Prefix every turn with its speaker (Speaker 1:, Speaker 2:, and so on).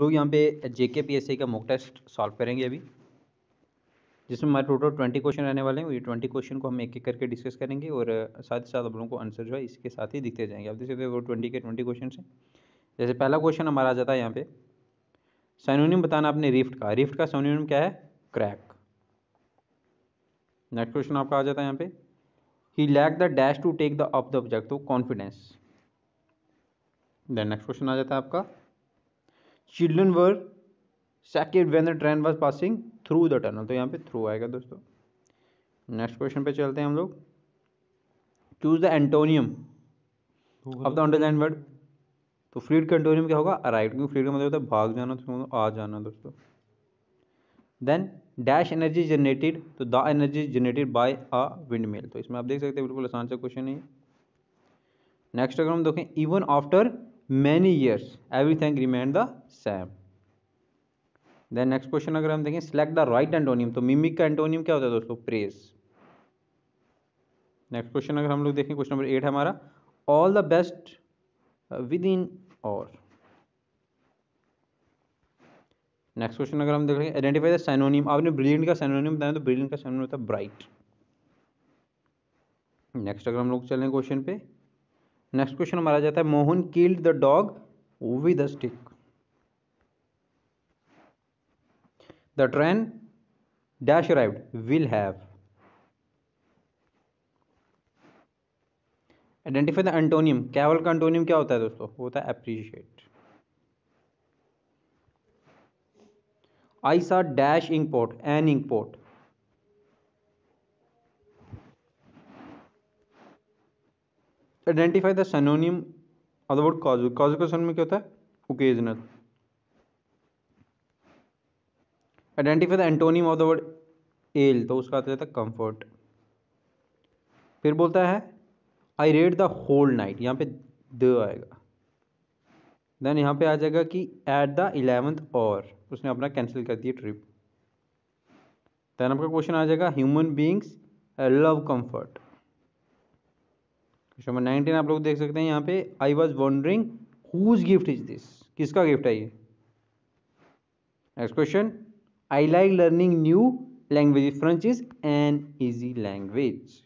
Speaker 1: लोग यहाँ पे जेके पीएससी e का मॉक टेस्ट सॉल्व करेंगे अभी जिसमें हमारे टोटल ट्वेंटी क्वेश्चन रहने वाले हैं ये ट्वेंटी क्वेश्चन को हम एक एक करके डिस्कस करेंगे और साथ ही साथ आप लोगों को आंसर जो है इसके साथ ही दिखते जाएंगे आप देख सकते हैं वो ट्वेंटी के ट्वेंटी क्वेश्चन हैं जैसे पहला क्वेश्चन हमारा आ जाता है यहाँ पे सैनोनियम बताना आपने रिफ्ट का रिफ्ट का सैनोनियम क्या है क्रैक नेक्स्ट क्वेश्चन आपका आ जाता है यहाँ पे he lack the dash to take the off the object of confidence then next question आ जाता है आपका children were second when the train was passing through the tunnel तो यहाँ पे थ्रू आएगा दोस्तों नेक्स्ट क्वेश्चन पे चलते हैं हम लोग choose the antonym of the underline word तो फ्लीड का एंटोनियम क्या होगा अराइव क्योंकि फ्लीड का मतलब होता है भाग जाना तो मतलब आ जाना दोस्तों देन डैश एनर्जी जनरेटेड तो the energy generated by a wind mill तो इसमें आप देख सकते हैं बिल्कुल आसान सा क्वेश्चन है नेक्स्ट अगर हम देखें even after many years thing remain the same then next question अगर हम देखें सिलेक्ट द राइट एंटोनियम तो मिमिक का एंटोनियम क्या होता है दोस्तों प्रेज नेक्स्ट क्वेश्चन अगर हम लोग देखें क्वेश्चन नंबर एट हमारा all the best within और नेक्स्ट क्वेश्चन अगर हम देख आइडेंटिफाई द सैनोनिम आपने ब्रिलियंट का सैनोनियम बताया तो ब्रिलियंट का सैनोनिम होता है ब्राइट नेक्स्ट अगर हम लोग चलें क्वेश्चन पे नेक्स्ट क्वेश्चन हमारा जाता है Mohan killed the dog with a stick the train dash arrived will have identify the antonym cavil का एंटोनियम क्या होता है दोस्तों होता है appreciate I saw dash import an import identify the synonym of the word काजू कॉजू का में क्या होता है occasional identify the antonym of the word एल तो उसका आता जाता है कंफर्ट फिर बोलता है I read the whole night यहाँ पे द आएगा देन यहाँ पे आ जाएगा कि एट द इलेवेंथ और उसने अपना कैंसिल कर दिया ट्रिप देन आपका क्वेश्चन आ जाएगा human beings love comfort question number nineteen आप लोग देख सकते हैं यहाँ पे I was wondering whose gift is this किसका गिफ्ट है ये next question I like learning new language French is an easy language